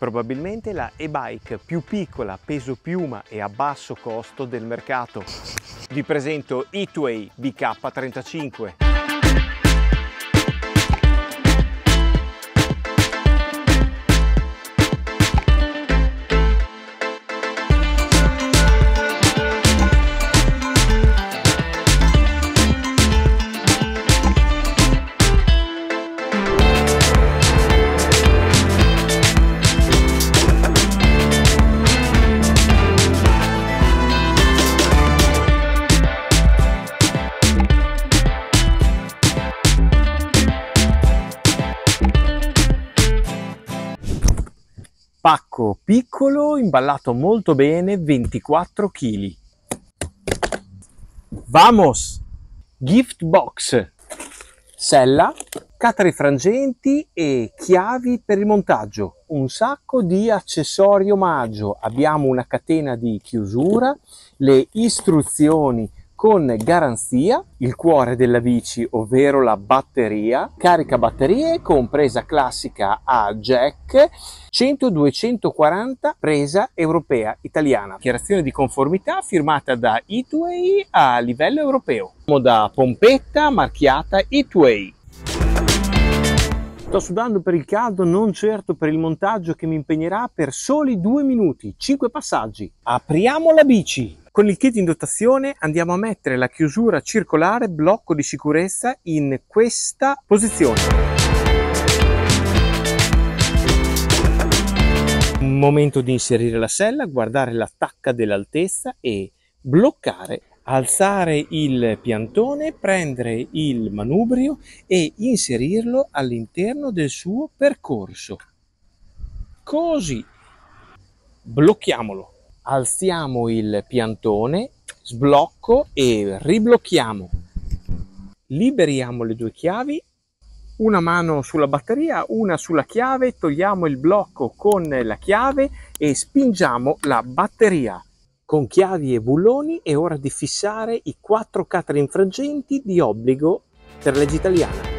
probabilmente la e-bike più piccola, peso piuma e a basso costo del mercato. Vi presento e BK35. pacco piccolo, imballato molto bene, 24 kg. Vamos! Gift box, sella, catari frangenti e chiavi per il montaggio. Un sacco di accessori omaggio. Abbiamo una catena di chiusura, le istruzioni con garanzia il cuore della bici ovvero la batteria carica batterie con presa classica a jack 100 240 presa europea italiana dichiarazione di conformità firmata da Itway a livello europeo Moda pompetta marchiata Itway Sto sudando per il caldo, non certo per il montaggio che mi impegnerà per soli due minuti, cinque passaggi. Apriamo la bici! Con il kit in dotazione andiamo a mettere la chiusura circolare blocco di sicurezza in questa posizione. Un momento di inserire la sella, guardare la tacca dell'altezza e bloccare alzare il piantone, prendere il manubrio e inserirlo all'interno del suo percorso. Così blocchiamolo alziamo il piantone, sblocco e riblocchiamo. Liberiamo le due chiavi, una mano sulla batteria, una sulla chiave, togliamo il blocco con la chiave e spingiamo la batteria. Con chiavi e bulloni è ora di fissare i quattro catrin infrangenti di obbligo per legge italiana.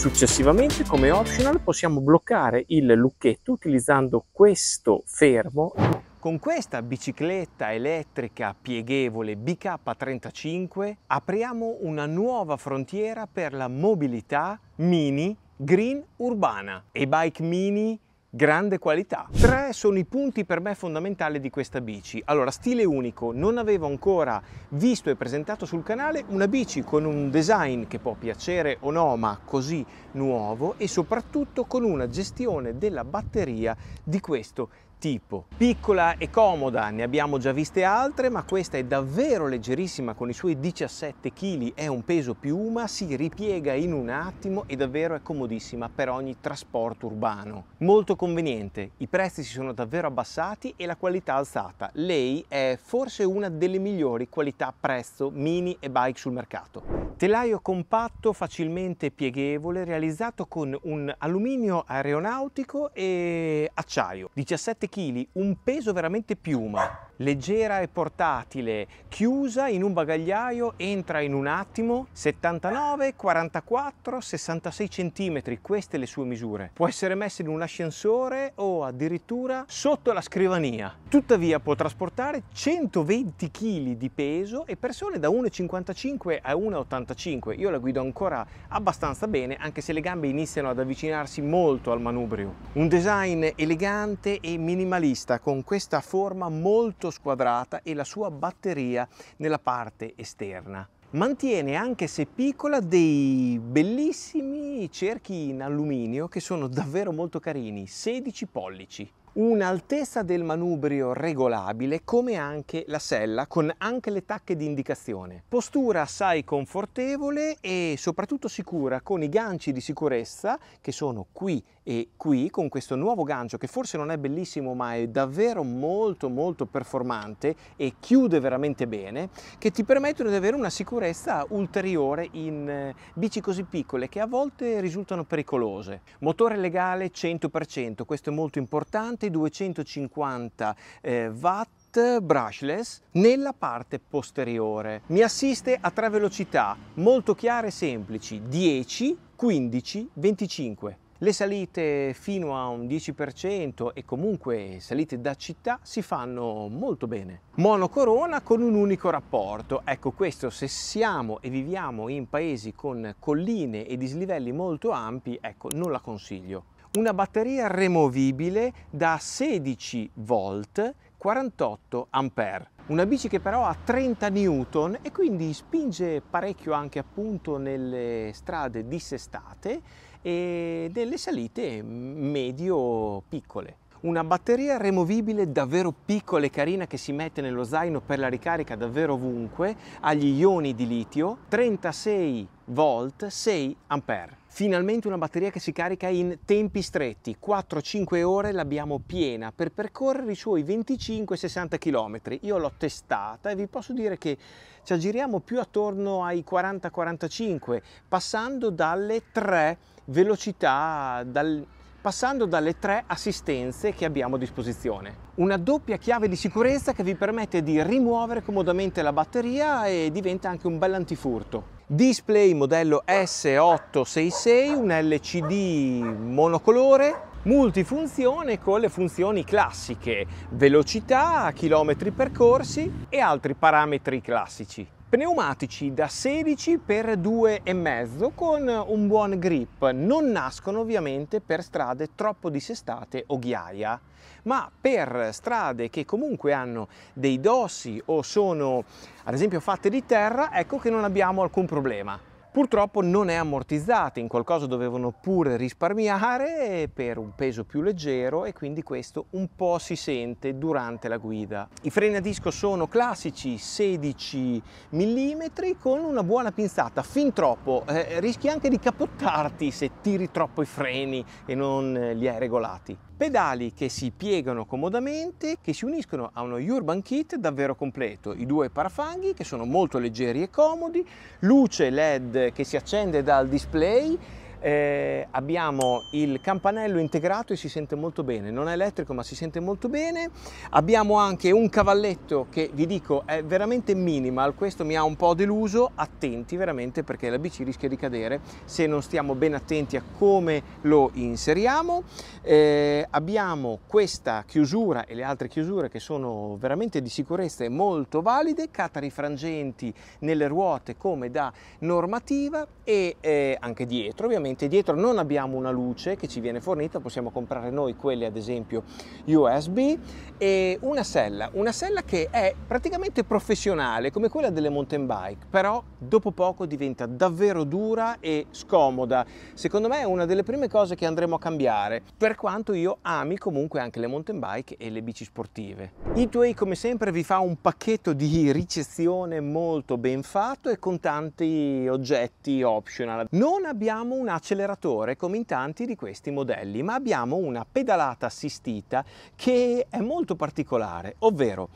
Successivamente come optional possiamo bloccare il lucchetto utilizzando questo fermo. Con questa bicicletta elettrica pieghevole BK35 apriamo una nuova frontiera per la mobilità mini green urbana e bike mini grande qualità. Tre sono i punti per me fondamentali di questa bici. Allora, stile unico, non avevo ancora visto e presentato sul canale una bici con un design che può piacere o no, ma così nuovo e soprattutto con una gestione della batteria di questo tipo. Piccola e comoda, ne abbiamo già viste altre, ma questa è davvero leggerissima con i suoi 17 kg, è un peso piuma, si ripiega in un attimo e davvero è comodissima per ogni trasporto urbano. Molto conveniente, i prezzi si sono davvero abbassati e la qualità alzata. Lei è forse una delle migliori qualità-prezzo mini e bike sul mercato. Telaio compatto, facilmente pieghevole, realizzato con un alluminio aeronautico e acciaio. 17 kg, un peso veramente piuma leggera e portatile, chiusa in un bagagliaio, entra in un attimo, 79, 44, 66 cm, queste le sue misure. Può essere messa in un ascensore o addirittura sotto la scrivania. Tuttavia può trasportare 120 kg di peso e persone da 1,55 a 1,85. Io la guido ancora abbastanza bene, anche se le gambe iniziano ad avvicinarsi molto al manubrio. Un design elegante e minimalista con questa forma molto squadrata e la sua batteria nella parte esterna. Mantiene, anche se piccola, dei bellissimi cerchi in alluminio che sono davvero molto carini, 16 pollici. Un'altezza del manubrio regolabile come anche la sella con anche le tacche di indicazione. Postura assai confortevole e soprattutto sicura con i ganci di sicurezza che sono qui e qui con questo nuovo gancio che forse non è bellissimo ma è davvero molto molto performante e chiude veramente bene che ti permettono di avere una sicurezza ulteriore in eh, bici così piccole che a volte risultano pericolose. Motore legale 100%, questo è molto importante, 250 eh, watt brushless nella parte posteriore. Mi assiste a tre velocità molto chiare e semplici, 10, 15, 25. Le salite fino a un 10% e comunque salite da città si fanno molto bene. Monocorona con un unico rapporto. Ecco questo se siamo e viviamo in paesi con colline e dislivelli molto ampi, ecco non la consiglio. Una batteria removibile da 16 volt 48 ampere. Una bici che però ha 30 Newton e quindi spinge parecchio anche appunto nelle strade dissestate e nelle salite medio-piccole. Una batteria removibile davvero piccola e carina che si mette nello zaino per la ricarica davvero ovunque, agli ioni di litio, 36 volt, 6 ampere. Finalmente una batteria che si carica in tempi stretti, 4-5 ore l'abbiamo piena per percorrere i suoi 25-60 km. Io l'ho testata e vi posso dire che ci aggiriamo più attorno ai 40-45, passando dalle 3 velocità, dal, passando dalle tre assistenze che abbiamo a disposizione. Una doppia chiave di sicurezza che vi permette di rimuovere comodamente la batteria e diventa anche un bel antifurto display modello S866, un LCD monocolore multifunzione con le funzioni classiche, velocità, chilometri percorsi e altri parametri classici. Pneumatici da 16 x 2,5 con un buon grip, non nascono ovviamente per strade troppo dissestate o ghiaia, ma per strade che comunque hanno dei dossi o sono ad esempio fatte di terra, ecco che non abbiamo alcun problema purtroppo non è ammortizzato, in qualcosa dovevano pure risparmiare per un peso più leggero e quindi questo un po' si sente durante la guida. I freni a disco sono classici 16 mm con una buona pinzata, fin troppo, eh, rischi anche di capottarti se tiri troppo i freni e non li hai regolati. Pedali che si piegano comodamente, che si uniscono a uno Urban Kit davvero completo, i due parafanghi che sono molto leggeri e comodi, luce LED che si accende dal display eh, abbiamo il campanello integrato e si sente molto bene, non è elettrico ma si sente molto bene, abbiamo anche un cavalletto che vi dico è veramente minimal, questo mi ha un po' deluso, attenti veramente perché la bici rischia di cadere se non stiamo ben attenti a come lo inseriamo, eh, abbiamo questa chiusura e le altre chiusure che sono veramente di sicurezza e molto valide, catarifrangenti nelle ruote come da normativa e eh, anche dietro ovviamente direttamente dietro non abbiamo una luce che ci viene fornita, possiamo comprare noi quelle ad esempio USB e una sella, una sella che è praticamente professionale come quella delle mountain bike, però dopo poco diventa davvero dura e scomoda. Secondo me è una delle prime cose che andremo a cambiare, per quanto io ami comunque anche le mountain bike e le bici sportive. e come sempre vi fa un pacchetto di ricezione molto ben fatto e con tanti oggetti optional. Non abbiamo una acceleratore come in tanti di questi modelli, ma abbiamo una pedalata assistita che è molto particolare, ovvero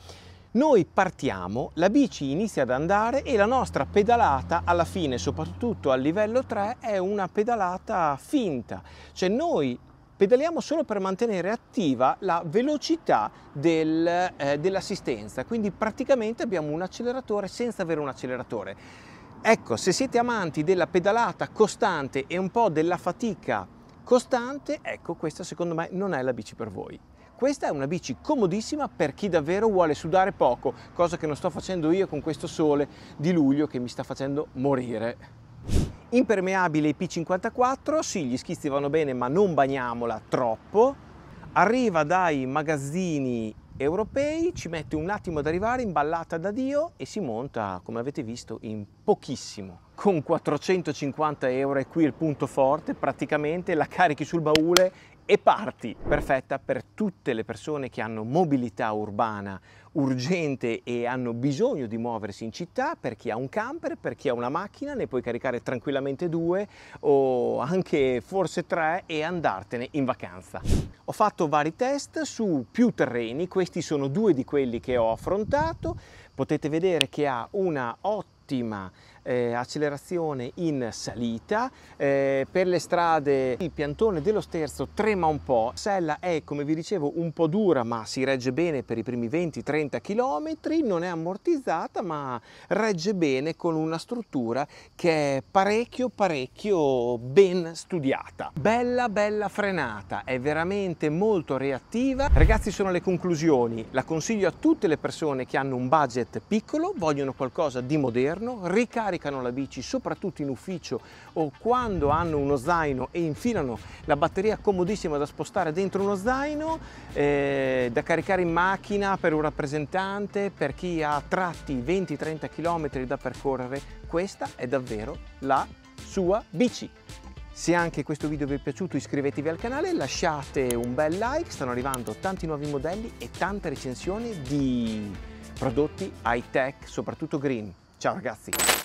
noi partiamo, la bici inizia ad andare e la nostra pedalata alla fine, soprattutto al livello 3, è una pedalata finta, cioè noi pedaliamo solo per mantenere attiva la velocità del, eh, dell'assistenza, quindi praticamente abbiamo un acceleratore senza avere un acceleratore. Ecco, se siete amanti della pedalata costante e un po' della fatica costante, ecco, questa secondo me non è la bici per voi. Questa è una bici comodissima per chi davvero vuole sudare poco, cosa che non sto facendo io con questo sole di luglio che mi sta facendo morire. Impermeabile IP54, sì gli schizzi vanno bene ma non bagniamola troppo. Arriva dai magazzini europei, ci mette un attimo ad arrivare, imballata da Dio e si monta, come avete visto, in pochissimo. Con 450 euro è qui il punto forte, praticamente la carichi sul baule e parti, perfetta per tutte le persone che hanno mobilità urbana urgente e hanno bisogno di muoversi in città, per chi ha un camper, per chi ha una macchina, ne puoi caricare tranquillamente due o anche forse tre e andartene in vacanza. Ho fatto vari test su più terreni, questi sono due di quelli che ho affrontato, potete vedere che ha una ottima eh, accelerazione in salita, eh, per le strade il piantone dello sterzo trema un po', sella è come vi dicevo un po' dura ma si regge bene per i primi 20-30 km, non è ammortizzata ma regge bene con una struttura che è parecchio parecchio ben studiata. Bella bella frenata, è veramente molto reattiva. Ragazzi sono le conclusioni, la consiglio a tutte le persone che hanno un budget piccolo, vogliono qualcosa di moderno, ricarico caricano la bici, soprattutto in ufficio o quando hanno uno zaino e infilano la batteria comodissima da spostare dentro uno zaino, eh, da caricare in macchina per un rappresentante, per chi ha tratti 20-30 km da percorrere, questa è davvero la sua bici. Se anche questo video vi è piaciuto iscrivetevi al canale, lasciate un bel like, stanno arrivando tanti nuovi modelli e tante recensioni di prodotti high tech, soprattutto green. Ciao ragazzi!